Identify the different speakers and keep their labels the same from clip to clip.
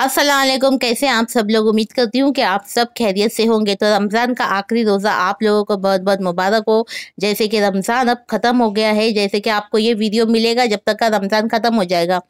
Speaker 1: असलम कैसे आप सब लोग उम्मीद करती हूँ कि आप सब खैरियत से होंगे तो रमज़ान का आखिरी रोज़ा आप लोगों को बहुत बहुत मुबारक हो जैसे कि रमज़ान अब ख़त्म हो गया है जैसे कि आपको ये वीडियो मिलेगा जब तक का रमज़ान ख़त्म हो जाएगा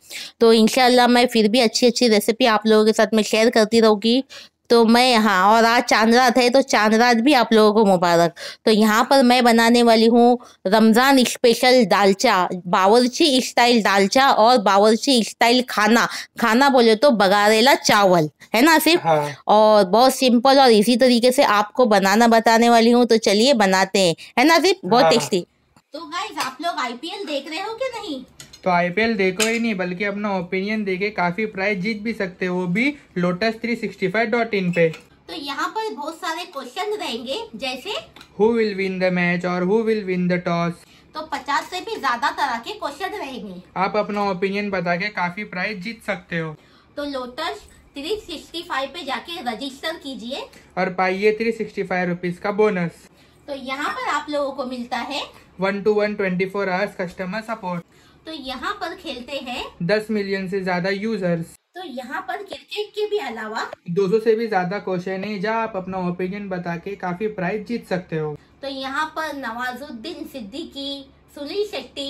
Speaker 1: तो इन मैं फिर भी अच्छी अच्छी रेसिपी आप लोगों के साथ में शेयर करती रहूँगी तो मैं हाँ और आज चांद रात है तो चांद रात भी आप लोगों को मुबारक तो यहाँ पर मैं बनाने वाली हूँ रमज़ान स्पेशल दालचा बावर्ची स्टाइल दालचा और बावर्ची स्टाइल खाना खाना बोले तो बगारेला चावल है ना सिर्फ हाँ। और बहुत सिंपल और इसी तरीके से आपको बनाना बताने वाली हूँ तो चलिए बनाते हैं है ना सिर्फ बहुत टेस्टी हाँ। तो गाइज आप लोग आईपीएल देख रहे हो कि नहीं
Speaker 2: तो आई देखो ही नहीं बल्कि अपना ओपिनियन देके काफी प्राइस जीत भी सकते हो वो भी Lotus three sixty five dot in पे
Speaker 1: तो यहाँ पर बहुत सारे क्वेश्चन रहेंगे जैसे
Speaker 2: who will win the match और who will win the toss
Speaker 1: तो पचास से भी ज्यादा तरह के क्वेश्चन रहेंगे
Speaker 2: आप अपना ओपिनियन बता के काफी प्राइस जीत सकते हो
Speaker 1: तो लोटस थ्री सिक्सटी फाइव पे जाके रजिस्टर कीजिए
Speaker 2: और पाइए थ्री सिक्सटी फाइव रुपीज का बोनस
Speaker 1: तो यहाँ पर आप लोगों को मिलता है
Speaker 2: one to one twenty four hours customer support
Speaker 1: तो यहाँ पर खेलते हैं
Speaker 2: दस मिलियन से ज्यादा यूजर्स
Speaker 1: तो यहाँ पर क्रिकेट के भी अलावा
Speaker 2: 200 से भी ज्यादा क्वेश्चन है जहाँ आप अपना ओपिनियन बता के काफी प्राइज जीत सकते हो
Speaker 1: तो यहाँ पर नवाजुद्दीन सिद्दीकी सुनील शेट्टी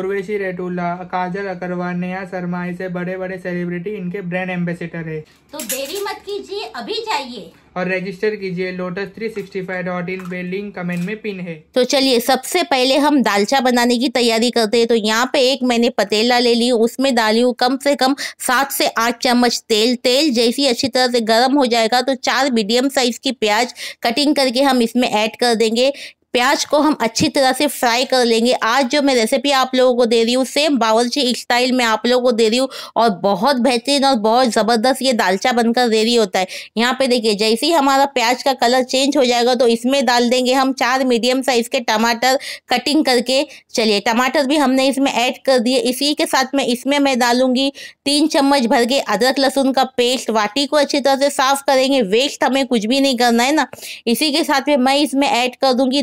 Speaker 2: उर्वेशी रेटूला काजल अग्रवाल नेहा शर्मा ऐसे बड़े बड़े सेलिब्रिटी इनके ब्रांड
Speaker 1: एम्बेसिडर है तो देरी मत कीजिए अभी जाइए
Speaker 2: और रजिस्टर कीजिए Lotus three sixty five dot in पे लिंक कमेंट में पिन है
Speaker 1: तो चलिए सबसे पहले हम दालचा बनाने की तैयारी करते हैं तो यहाँ पे एक मैंने पतेला ले ली उसमें डाली हूँ कम से कम सात से आठ चम्मच तेल तेल जैसी अच्छी तरह से गर्म हो जाएगा तो चार मीडियम साइज की प्याज कटिंग करके हम इसमें ऐड कर देंगे प्याज को हम अच्छी तरह से फ्राई कर लेंगे आज जो मैं रेसिपी आप लोगों को दे रही हूँ सेम बावर्ची स्टाइल में आप लोगों को दे रही हूँ और बहुत बेहतरीन और बहुत ज़बरदस्त ये दालचा बनकर रेडी होता है यहाँ पे देखिए जैसे ही हमारा प्याज का कलर चेंज हो जाएगा तो इसमें डाल देंगे हम चार मीडियम साइज़ के टमाटर कटिंग करके चलिए टमाटर भी हमने इसमें ऐड कर दिए इसी के साथ में इसमें मैं डालूंगी तीन चम्मच भर के अदरक लहसुन का पेस्ट वाटी को अच्छी तरह से साफ करेंगे वेस्ट हमें कुछ भी नहीं करना है ना इसी के साथ में मैं इसमें ऐड कर दूंगी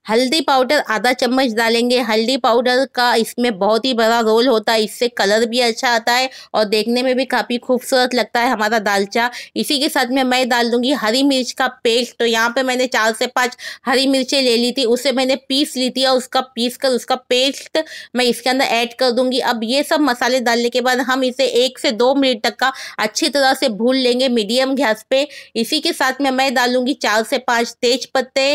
Speaker 1: हल्दी पाउडर आधा चम्मच डालेंगे हल्दी पाउडर का इसमें बहुत ही बड़ा रोल होता है इससे कलर भी अच्छा आता है और देखने में भी काफ़ी खूबसूरत लगता है हमारा दालचा इसी के साथ में मैं डाल दूँगी हरी मिर्च का पेस्ट तो यहाँ पर मैंने चार से पाँच हरी मिर्चें ले ली थी उसे मैंने पीस ली थी और उसका पीस कर उसका पेस्ट मैं इसके अंदर ऐड कर दूँगी अब ये सब मसाले डालने के बाद हम इसे एक से दो मिनट तक का अच्छी तरह से भून लेंगे मीडियम गैस पे इसी के साथ में मैं डालूंगी चार से पाँच तेज पत्ते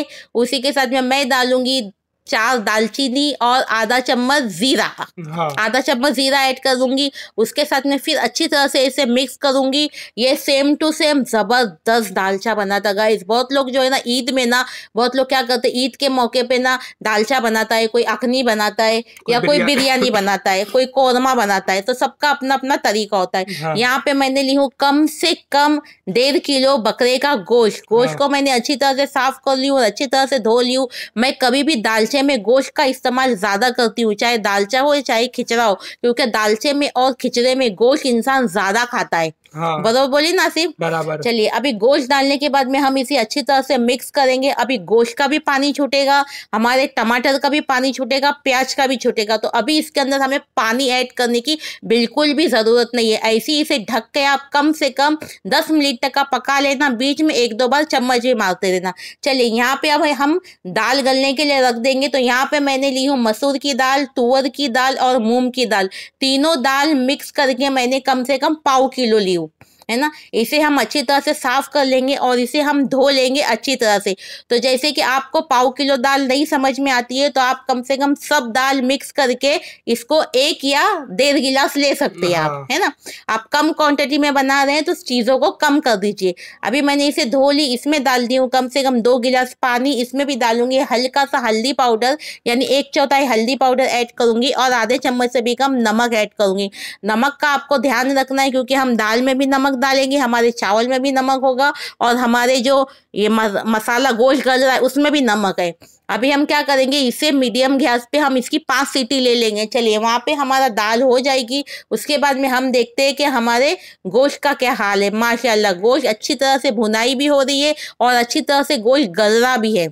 Speaker 1: उसी के साथ में मैं डाल डालूंगी चार दालचीनी और आधा चम्मच जीरा का हाँ। आधा चम्मच जीरा ऐड कर दूंगी उसके साथ में फिर अच्छी तरह से इसे मिक्स करूंगी ये सेम टू सेम ज़बरदस्त दालचा बनाता गाइस बहुत लोग जो है ना ईद में ना बहुत लोग क्या करते ईद के मौके पे ना दालचा बनाता है कोई अखनी बनाता है कोई या कोई बिरयानी बनाता है कोई कौरमा बनाता है तो सबका अपना अपना तरीका होता है हाँ। यहाँ पे मैंने ली हूँ कम से कम डेढ़ किलो बकरे का गोश्त गोश्त हाँ। को मैंने अच्छी तरह से साफ कर ली हूँ अच्छी तरह से धो ली हूँ मैं कभी भी दालचा दालचे में गोश्त का इस्तेमाल ज़्यादा करती हूँ चाहे दालचा हो या चाहे खिचड़ा हो क्योंकि दालचे में और खिचड़े में गोश्त इंसान ज़्यादा खाता है हाँ। बरोबर बोली नासिम बराबर चलिए अभी गोश्त डालने के बाद में हम इसे अच्छी तरह से मिक्स करेंगे अभी गोश्त का भी पानी छूटेगा हमारे टमाटर का भी पानी छूटेगा प्याज का भी छूटेगा तो अभी इसके अंदर हमें पानी ऐड करने की बिल्कुल भी ज़रूरत नहीं है ऐसे ही इसे ढक के आप कम से कम दस मिनट तक का पका लेना बीच में एक दो बार चम्मच भी मारते रहना चलिए यहाँ पे अब हम दाल गलने के लिए रख देंगे तो यहाँ पे मैंने ली हूँ मसूर की दाल तुअर की दाल और मूंग की दाल तीनों दाल मिक्स करके मैंने कम से कम पाव किलो ली हूँ help है ना इसे हम अच्छी तरह से साफ कर लेंगे और इसे हम धो लेंगे अच्छी तरह से तो जैसे कि आपको पाव किलो दाल नहीं समझ में आती है तो आप कम से कम सब दाल मिक्स करके इसको एक या डेढ़ गिलास ले सकते हैं आप हाँ। है ना आप कम क्वांटिटी में बना रहे हैं तो चीज़ों को कम कर दीजिए अभी मैंने इसे धो ली इसमें डाल दी हूँ कम से कम दो गिलास पानी इसमें भी डालूंगी हल्का सा हल्दी पाउडर यानी एक चौथाई हल्दी पाउडर ऐड करूंगी और आधे चम्मच से भी कम नमक ऐड करूँगी नमक का आपको ध्यान रखना है क्योंकि हम दाल में भी नमक डालेंगे हमारे चावल में भी नमक होगा और हमारे जो ये मसाला गोश्त गल रहा है उसमें भी नमक है अभी हम क्या करेंगे इसे मीडियम गैस पे हम इसकी पाँच सीटी ले लेंगे चलिए वहाँ पे हमारा दाल हो जाएगी उसके बाद में हम देखते हैं कि हमारे गोश्त का क्या हाल है माशाल्लाह गोश्त अच्छी तरह से भुनाई भी हो रही है और अच्छी तरह से गोश्त गल रहा भी है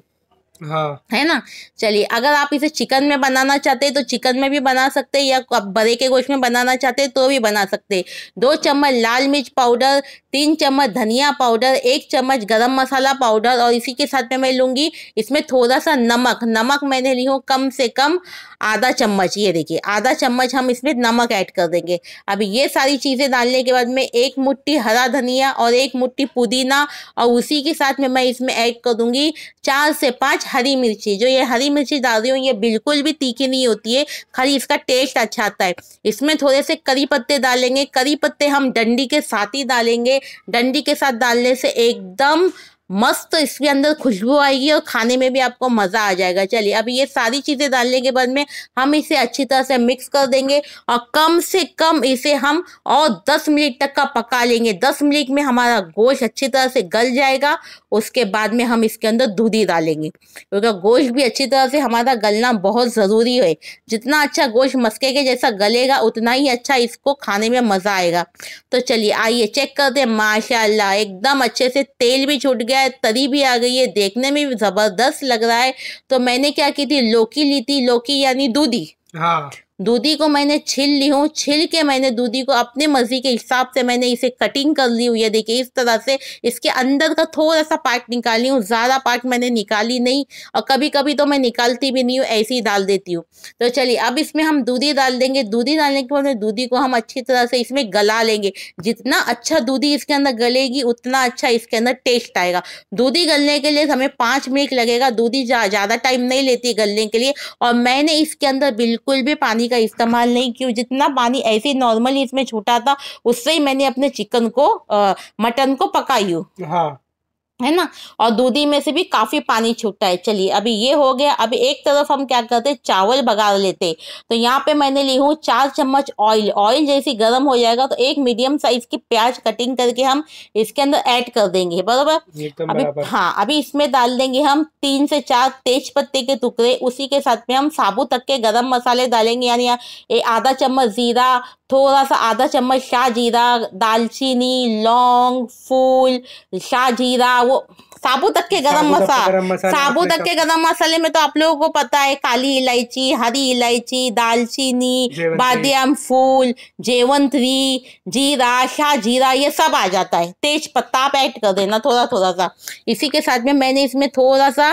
Speaker 1: हाँ। है ना चलिए अगर आप इसे चिकन में बनाना चाहते हैं तो चिकन में भी बना सकते हैं या आप बड़े के गोश्त में बनाना चाहते हैं तो भी बना सकते हैं दो चम्मच लाल मिर्च पाउडर तीन चम्मच धनिया पाउडर एक चम्मच गरम मसाला पाउडर और इसी के साथ में मैं लूंगी इसमें थोड़ा सा नमक नमक मैंने ली हूँ कम से कम आधा चम्मच ये देखिए आधा चम्मच हम इसमें नमक ऐड कर देंगे अब ये सारी चीज़ें डालने के बाद में एक मुट्ठी हरा धनिया और एक मुट्ठी पुदीना और उसी के साथ में मैं इसमें ऐड कर दूँगी चार से पाँच हरी मिर्ची जो ये हरी मिर्ची डाल रही हूँ ये बिल्कुल भी तीखी नहीं होती है खाली इसका टेस्ट अच्छा आता है इसमें थोड़े से करी पत्ते डालेंगे करी पत्ते हम डंडी के साथ ही डालेंगे डंडी के साथ डालने से एकदम मस्त तो इसके अंदर खुशबू आएगी और खाने में भी आपको मज़ा आ जाएगा चलिए अब ये सारी चीज़ें डालने के बाद में हम इसे अच्छी तरह से मिक्स कर देंगे और कम से कम इसे हम और 10 मिनट तक का पका लेंगे 10 मिनट में हमारा गोश्त अच्छी तरह से गल जाएगा उसके बाद में हम इसके अंदर दूधी डालेंगे क्योंकि गोश्त भी अच्छी तरह से हमारा गलना बहुत ज़रूरी है जितना अच्छा गोश्त मस्के के जैसा गलेगा उतना ही अच्छा इसको खाने में मज़ा आएगा तो चलिए आइए चेक कर दे माशाला एकदम अच्छे से तेल भी छूट गया गया है तरी भी आ गई है देखने में भी ज़बरदस्त लग रहा है तो मैंने क्या की थी लौकी ली थी लौकी यानी दूधी हाँ दूधी को मैंने छिल ली हूँ छिल के मैंने दूधी को अपने मर्जी के हिसाब से मैंने इसे कटिंग कर ली हुई है देखिए इस तरह से इसके अंदर का थोड़ा सा पार्ट निकाली हूँ ज़्यादा पार्ट मैंने निकाली नहीं और कभी कभी तो मैं निकालती भी नहीं हूँ ऐसे ही डाल देती हूँ तो चलिए अब इसमें हम दूधी डाल देंगे दूधी डालने के बाद दूधी को हम अच्छी तरह से इसमें गला लेंगे जितना अच्छा दूधी इसके अंदर गलेगी उतना अच्छा इसके अंदर टेस्ट आएगा दूधी गलने के लिए हमें पाँच मिनट लगेगा दूधी ज़्यादा टाइम नहीं लेती गलने के लिए और मैंने इसके अंदर बिल्कुल भी पानी पानी का इस्तेमाल नहीं किया जितना पानी ऐसे नॉर्मली इसमें छूटा था उससे ही मैंने अपने चिकन को मटन को पकाई हूँ हाँ है ना और दूधी में से भी काफ़ी पानी छूटता है चलिए अभी ये हो गया अभी एक तरफ हम क्या करते हैं चावल बगा लेते तो यहाँ पे मैंने ली हूँ चार चम्मच ऑयल ऑयल जैसे गर्म हो जाएगा तो एक मीडियम साइज की प्याज कटिंग करके हम इसके अंदर ऐड कर देंगे बराबर तो अभी हाँ अभी इसमें डाल देंगे हम तीन से चार तेज पत्ते के टुकड़े उसी के साथ में हम साबुत तक के गर्म मसाले डालेंगे यानी आधा चम्मच जीरा थोड़ा सा आधा चम्मच शाह जीरा दालचीनी लौंग फूल शाह जीरा を साबुतक के गरम मसाला तक के गरम मसाले में तो आप लोगों को पता है काली इलायची हरी इलायची दालचीनी बादियाम फूल जेवंतरी जीरा शाह जीरा ये सब आ जाता है तेज पत्ता आप ऐड कर देना थोड़ा थोड़ा सा इसी के साथ में मैंने इसमें थोड़ा सा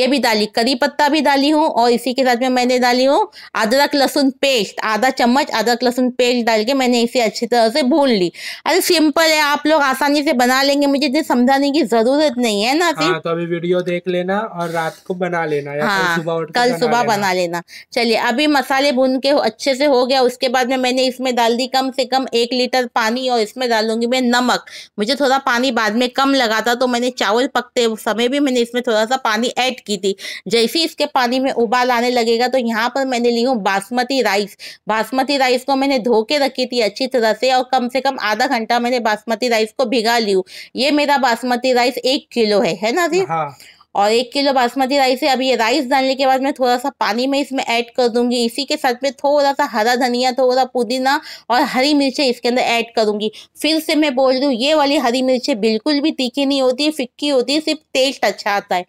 Speaker 1: ये भी डाली करी पत्ता भी डाली हूँ और इसी के साथ में मैंने डाली हूँ अदरक लहसुन पेस्ट आधा चम्मच अदरक लहसुन पेस्ट डाल के मैंने इसे अच्छी तरह से भून ली अरे सिंपल है आप लोग आसानी से बना लेंगे मुझे इतनी समझाने की ज़रूरत नहीं है ना फिर हाँ,
Speaker 2: तो अभी वीडियो देख लेना और रात को बना लेना या हाँ, कल सुबह कल सुबह बना लेना
Speaker 1: चलिए अभी मसाले भून के अच्छे से हो गया उसके बाद में मैंने इसमें डाल दी कम से कम एक लीटर पानी और इसमें डालूंगी मैं नमक मुझे थोड़ा पानी बाद में कम लगा था तो मैंने चावल पकते समय भी मैंने इसमें थोड़ा सा पानी ऐड की थी जैसे इसके पानी में उबाल आने लगेगा तो यहाँ पर मैंने ली हूँ बासमती राइस बासमती राइस को मैंने धो के रखी थी अच्छी तरह से और कम से कम आधा घंटा मैंने बासमती राइस को भिगा ली ये मेरा बासमती राइस एक किलो है है ना जी हाँ, और एक किलो बासमती राइस है अब ये राइस डालने के बाद मैं थोड़ा सा पानी में इसमें ऐड कर दूंगी इसी के साथ में थोड़ा सा हरा धनिया थोड़ा पुदीना और हरी मिर्चें इसके अंदर ऐड करूंगी फिर से मैं बोल रही हूँ ये वाली हरी मिर्चें बिल्कुल भी तीखी नहीं होती फिक्की होती है सिर्फ टेस्ट अच्छा आता है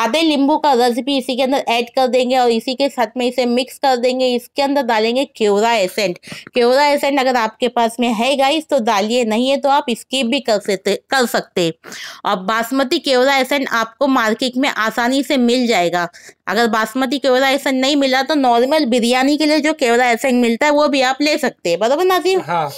Speaker 1: आधे नींबू का रस भी इसी के अंदर ऐड कर देंगे और इसी के साथ में इसे मिक्स कर देंगे इसके अंदर डालेंगे केवरा एसेंट केवरा एसेंट अगर आपके पास में है गाइस तो डालिए नहीं है तो आप स्कीप भी कर सकते कर सकते अब बासमती केवरा एसेंट आपको मार्केट स्टिक में आसानी से मिल जाएगा अगर बासमती केवड़ा एसन नहीं मिला तो नॉर्मल बिरयानी के लिए जो केवड़ा एसन मिलता है वो भी आप ले सकते हैं बराबर नासिर हाँ।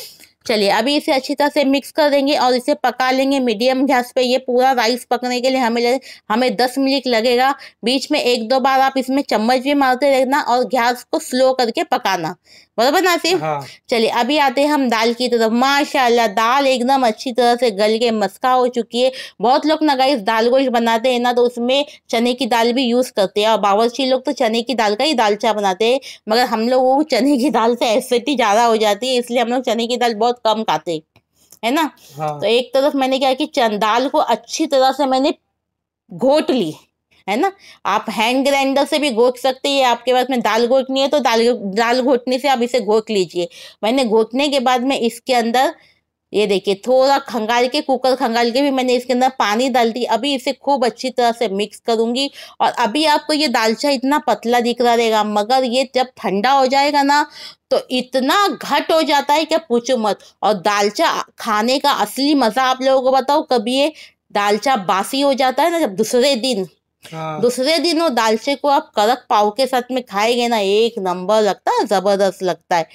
Speaker 1: चलिए अभी इसे अच्छी तरह से मिक्स कर देंगे और इसे पका लेंगे मीडियम गैस पे ये पूरा राइस पकने के लिए हमें हमें दस मिनट लगेगा बीच में एक दो बार आप इसमें चम्मच भी मारते रहना और गैस को स्लो करके पकाना बराबर नासिम हाँ। चलिए अभी आते हैं हम दाल की तरफ माशाल्लाह दाल एकदम अच्छी तरह से गल के मस्का हो चुकी है बहुत लोग ना इस दाल को बनाते हैं ना तो उसमें चने की दाल भी यूज़ करते हैं और बावरची लोग तो चने की दाल का ही दाल चा बनाते हैं मगर हम लोग वो चने की दाल से एसिडिटी ज़्यादा हो जाती है इसलिए हम लोग चने की दाल बहुत कम खाते है ना हाँ। तो एक तरफ मैंने क्या की दाल को अच्छी तरह से मैंने घोट ली है ना आप हैंड ग्राइंडर से भी घोट सकते हैं आपके पास में दाल घोटनी है तो दाल दाल घोटने से आप इसे घोट लीजिए मैंने घोटने के बाद में इसके अंदर ये देखिए थोड़ा खंगाल के कुकर खंगाल के भी मैंने इसके अंदर पानी डाल दी अभी इसे खूब अच्छी तरह से मिक्स करूंगी और अभी आपको ये दालचा इतना पतला दिख रहा रहेगा मगर ये जब ठंडा हो जाएगा ना तो इतना घट हो जाता है क्या पूछो मत और दालचा खाने का असली मज़ा आप लोगों को बताओ कभी ये दालचा बासी हो जाता है ना जब दूसरे दिन हाँ। दूसरे दिन वो दालचे को आप कड़क पाव के साथ में खाएंगे ना एक नंबर लगता है ज़बरदस्त लगता है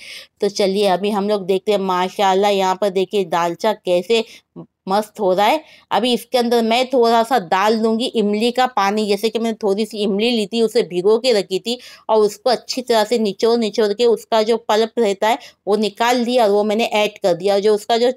Speaker 1: तो चलिए अभी हम लोग देखते हैं माशाल्लाह यहाँ पर देखिए दालचा कैसे मस्त हो रहा है अभी इसके अंदर मैं थोड़ा सा डाल दूंगी इमली का पानी जैसे कि मैंने थोड़ी सी इमली ली थी उसे भिगो के रखी थी और उसको अच्छी तरह से निचोड़ निचोड़ के उसका जो पल्प रहता है वो निकाल दिया और वो मैंने ऐड कर दिया जो उसका जो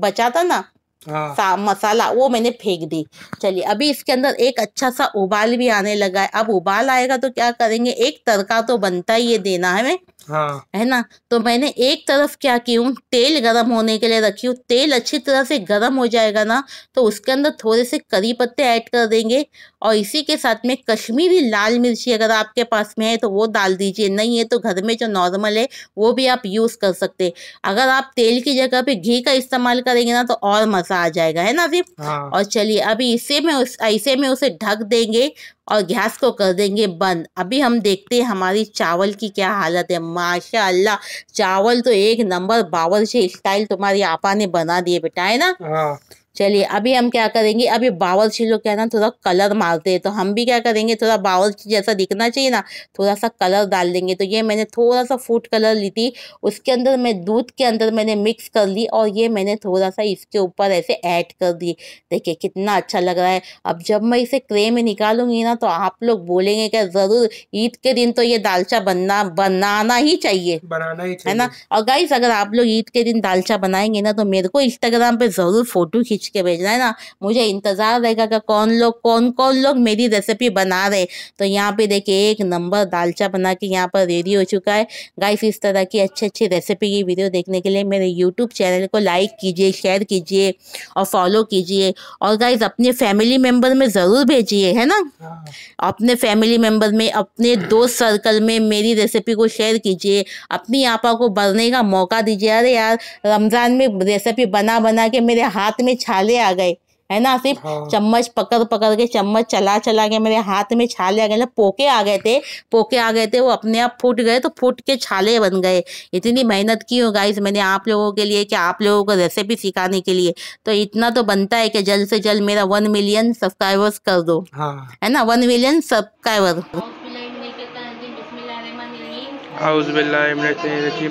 Speaker 1: बचा था ना हाँ। मसाला वो मैंने फेंक दी चलिए अभी इसके अंदर एक अच्छा सा उबाल भी आने लगा है अब उबाल आएगा तो क्या करेंगे एक तड़का तो बनता ही है देना है मैं हाँ। है ना तो मैंने एक तरफ क्या की हूँ तेल गरम होने के लिए रखी हूँ तेल अच्छी तरह से गरम हो जाएगा ना तो उसके अंदर थोड़े से करी पत्ते ऐड कर देंगे और इसी के साथ में कश्मीरी लाल मिर्ची अगर आपके पास में है तो वो डाल दीजिए नहीं है तो घर में जो नॉर्मल है वो भी आप यूज़ कर सकते अगर आप तेल की जगह पे घी का इस्तेमाल करेंगे ना तो और मज़ा आ जाएगा है ना सिर्फ हाँ। और चलिए अभी इसे में उस ऐसे में उसे ढक देंगे और गैस को कर देंगे बंद अभी हम देखते हैं हमारी चावल की क्या हालत है माशा अल्लाह चावल तो एक नंबर बावल से स्टाइल तुम्हारी आपा ने बना दिए बेटा है ना हाँ। चलिए अभी हम क्या करेंगे अभी बावर्ची लोग क्या है ना थोड़ा कलर मारते हैं तो हम भी क्या करेंगे थोड़ा बावर्ची जैसा दिखना चाहिए ना थोड़ा सा कलर डाल देंगे तो ये मैंने थोड़ा सा फूड कलर ली थी उसके अंदर मैं दूध के अंदर मैंने मिक्स कर ली और ये मैंने थोड़ा सा इसके ऊपर ऐसे ऐड कर दी देखिए कितना अच्छा लग रहा है अब जब मैं इसे क्रे में निकालूंगी ना तो आप लोग बोलेंगे क्या ज़रूर ईद के दिन तो ये दालचा बनना बनाना ही चाहिए बनाना ही चाहिए है ना और गाइस अगर आप लोग ईद के दिन दालचा बनाएंगे ना तो मेरे को इंस्टाग्राम पर ज़रूर फोटो खींच खींच के भेजना है ना मुझे इंतज़ार रहेगा कि कौन लोग कौन कौन लोग मेरी रेसिपी बना रहे तो यहाँ पे देखिए एक नंबर दालचा बना के यहाँ पर रेडी हो चुका है गाइस इस तरह की अच्छी अच्छी रेसिपी की वीडियो देखने के लिए मेरे यूट्यूब चैनल को लाइक कीजिए शेयर कीजिए और फॉलो कीजिए और गाइज अपने फैमिली मेम्बर में ज़रूर भेजिए है ना हाँ। अपने फैमिली मेम्बर में अपने दोस्त सर्कल में मेरी रेसिपी को शेयर कीजिए अपनी आपा को बढ़ने का मौका दीजिए अरे यार रमज़ान में रेसिपी बना बना के मेरे हाथ में छा छाले आ गए है ना सिर्फ हाँ। चम्मच पकड़ पकड़ के चम्मच चला चला के मेरे हाथ में छाले आ गए ना मतलब पोके आ गए थे पोके आ गए थे वो अपने आप फूट गए तो फूट के छाले बन गए इतनी मेहनत की हो गाइस मैंने आप लोगों के लिए कि आप लोगों को रेसिपी सिखाने के लिए तो इतना तो बनता है कि जल्द से जल्द मेरा वन मिलियन सब्सक्राइबर्स कर दो हाँ। है ना वन मिलियन सब्सक्राइबर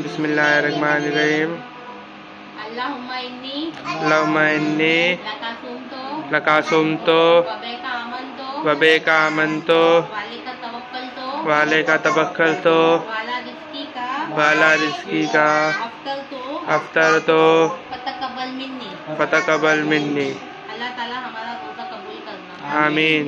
Speaker 2: बिस्मिल्लाह
Speaker 1: लौमन्नी लकासुमतो वबे कामंतो वाले का तबक्कल तो वाला रिस्की का अफ्तर तो कबल मिन्नी अल्लाह ताला हमारा रोज़ा कबूल करना आमीन